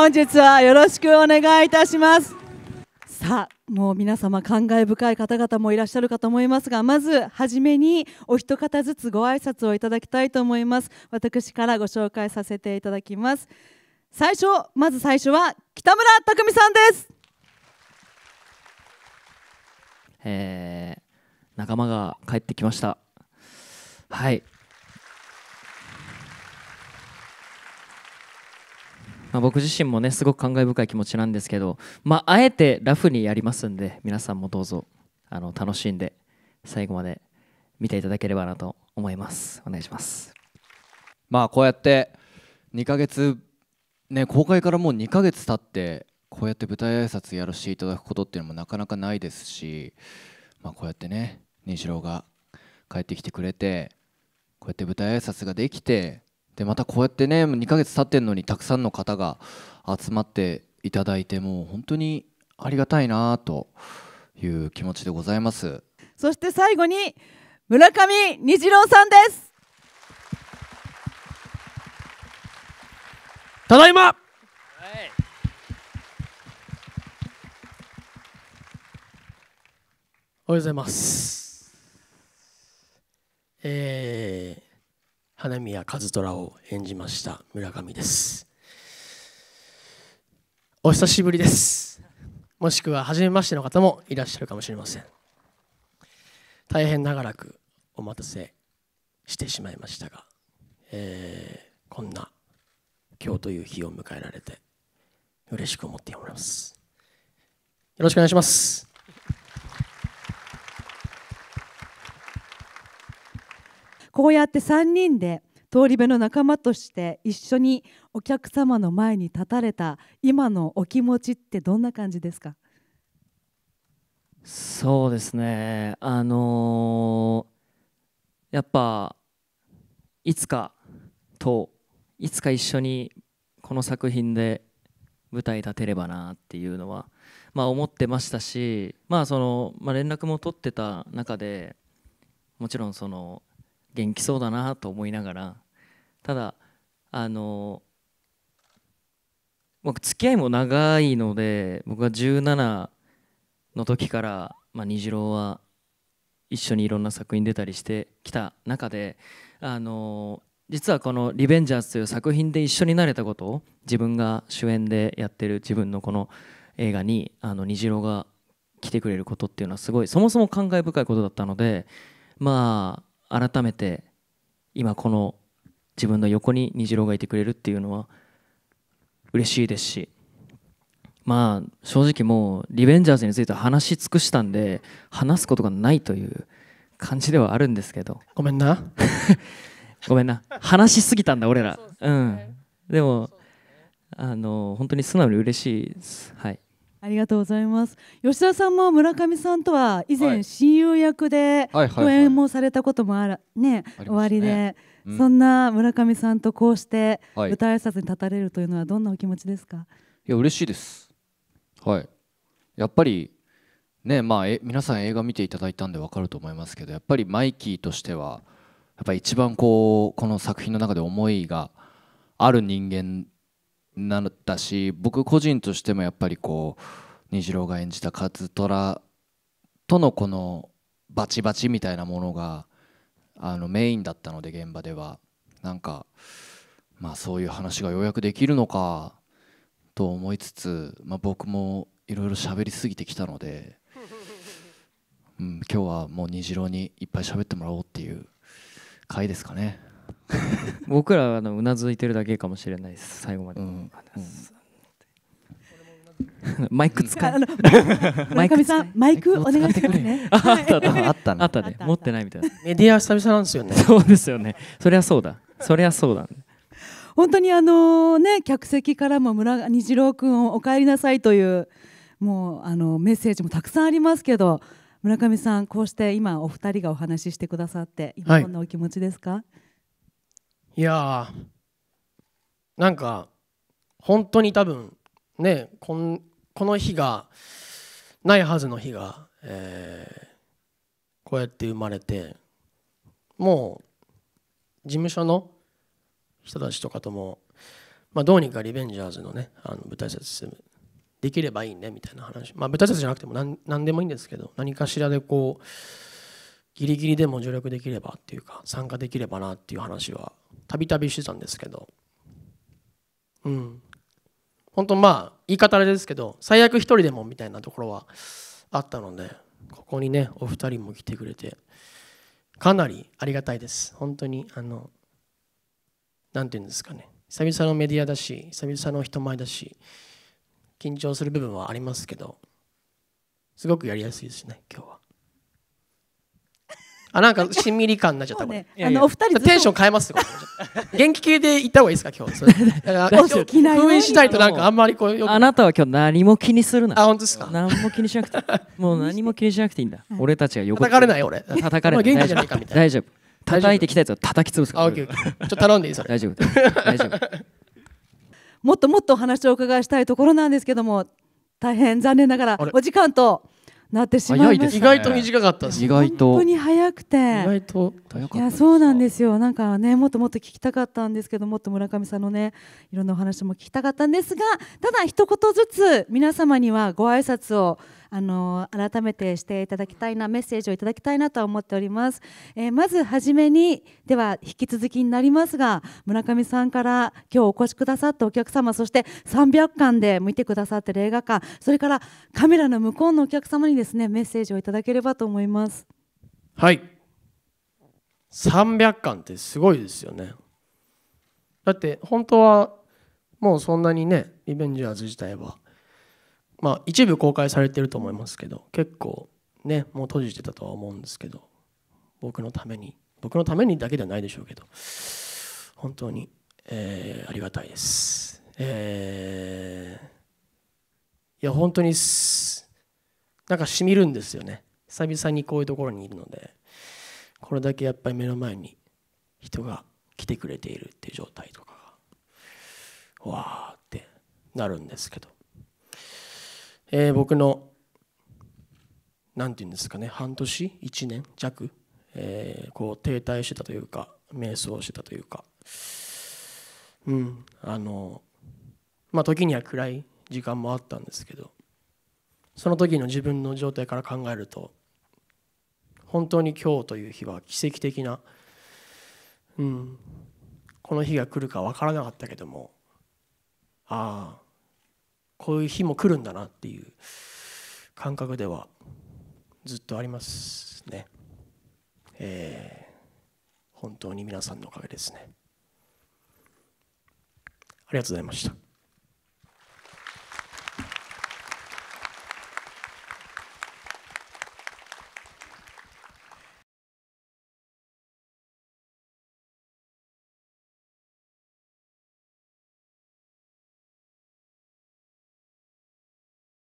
本日はよろしくお願いいたしますさあもう皆様感慨深い方々もいらっしゃるかと思いますがまず初めにお一方ずつご挨拶をいただきたいと思います私からご紹介させていただきます最初まず最初は北村匠海さんですえー、仲間が帰ってきましたはいまあ、僕自身もねすごく感慨深い気持ちなんですけど、まあ、えてラフにやりますんで皆さんもどうぞあの楽しんで最後まで見ていただければなと思いますお願いしますまあこうやって2ヶ月ね公開からもう2ヶ月経ってこうやって舞台挨拶やらせていただくことっていうのもなかなかないですしまあこうやってね虹郎が帰ってきてくれてこうやって舞台挨拶ができてでまたこうやってね2ヶ月経ってんのにたくさんの方が集まっていただいてもう本当にありがたいなという気持ちでございますそして最後に村上虹郎さんですただいま、はい、おはようございますえー花宮和虎を演じました村上ですお久しぶりですもしくは初めましての方もいらっしゃるかもしれません大変長らくお待たせしてしまいましたが、えー、こんな今日という日を迎えられて嬉しく思っておりますよろしくお願いしますこうやって3人で通り部の仲間として一緒にお客様の前に立たれた今のお気持ちってどんな感じですかそうですねあのー、やっぱいつかといつか一緒にこの作品で舞台立てればなっていうのは、まあ、思ってましたし、まあそのまあ、連絡も取ってた中でもちろんその元気そうだなと思いながらただあの僕付き合いも長いので僕が17の時から、まあ、虹郎は一緒にいろんな作品出たりしてきた中であの実はこの「リベンジャーズ」という作品で一緒になれたことを自分が主演でやってる自分のこの映画にあの虹郎が来てくれることっていうのはすごいそもそも感慨深いことだったのでまあ改めて今この自分の横に虹郎がいてくれるっていうのは嬉しいですしまあ正直もうリベンジャーズについては話し尽くしたんで話すことがないという感じではあるんですけどごめんな ごめんな話しすぎたんだ俺らう,、んでもあの本当に素直に嬉しいですはいありがとうございます吉田さんも村上さんとは以前親友役で共演もされたこともあるね終わりで、うん、そんな村上さんとこうして舞台挨拶に立たれるというのはどんなお気持ちですか、いや嬉しいです。はい。やっぱりねまあ皆さん映画見ていただいたんでわかると思いますけど、やっぱりマイキーとしてはやっぱ一番こうこの作品の中で思いがある人間なったし僕個人としてもやっぱりこう虹郎が演じた勝虎とのこのバチバチみたいなものがあのメインだったので現場ではなんかまあそういう話がようやくできるのかと思いつつ、まあ、僕もいろいろ喋りすぎてきたので、うん、今日はもう虹郎にいっぱい喋ってもらおうっていう回ですかね。僕らはうなずいてるだけかもしれないです最後まで、うん、マイク使う マイクさんマイクお願いしますねあったあったあったね持ってないみたいなメディア久々なんですよねそうですよねそりゃそうだそりゃそうだ、ね、本当にあのね客席からも村虹郎君をお帰りなさいというもうあのメッセージもたくさんありますけど村上さんこうして今お二人がお話ししてくださって今どんなお気持ちですか、はいいやーなんか本当に多分ねこんこの日がないはずの日が、えー、こうやって生まれてもう事務所の人たちとかとも、まあ、どうにかリベンジャーズのねあの舞台説できればいいねみたいな話、まあ、舞台説じゃなくても何何でもいいんですけど何かしらでこうギリギリでも助力できればっていうか参加できればなっていう話はたびたびしてたんですけどうん本当まあ言い方あれですけど最悪一人でもみたいなところはあったのでここにねお二人も来てくれてかなりありがたいです本当にあの何て言うんですかね久々のメディアだし久々の人前だし緊張する部分はありますけどすごくやりやすいですね今日は。あなんかしんみり感になっちゃった、ね、あのお二人テンション変えます 元気系でいった方がいいですか今日。だから封印しないとなんかあんまりこうあなたは今日何も気にするな。あ本当ですか。何も気にしなくて もう何も気にしなくていいんだ。俺たちが横叩かれない俺。叩かれない。元気じゃないかみたいな。大丈夫。叩いてきたやつを叩き潰すから。ちょっと頼んでいいそれ。大丈夫。大丈夫。もっともっとお話をお伺いしたいところなんですけども、大変残念ながらお時間と。なってしまいました、ね、意外と短かったです意外と本当に早くて意外と早かったいやそうなんですよなんかねもっともっと聞きたかったんですけどもっと村上さんのねいろんなお話も聞きたかったんですがただ一言ずつ皆様にはご挨拶をあの改めてしていただきたいなメッセージをいただきたいなと思っております、えー、まずはじめにでは引き続きになりますが村上さんから今日お越しくださったお客様そして300巻で見てくださってる映画館それからカメラの向こうのお客様にですねメッセージをいただければと思いますはい300巻ってすごいですよねだって本当はもうそんなにねリベンジャーズ自体はまあ一部公開されてると思いますけど結構ねもう閉じてたとは思うんですけど僕のために僕のためにだけではないでしょうけど本当に、えー、ありがたいです。えー、いや本当になんかしみるんですよね久々にこういうところにいるのでこれだけやっぱり目の前に人が来てくれているっていう状態とかがわーってなるんですけどえー、僕の何て言うんですかね半年1年弱、えー、こう停滞してたというか瞑想してたというかうんあのまあ時には暗い時間もあったんですけどその時の自分の状態から考えると本当に今日という日は奇跡的な、うん、この日が来るか分からなかったけどもああこういう日も来るんだなっていう感覚ではずっとありますね。えー、本当に皆さんのおかげですね。ありがとうございました。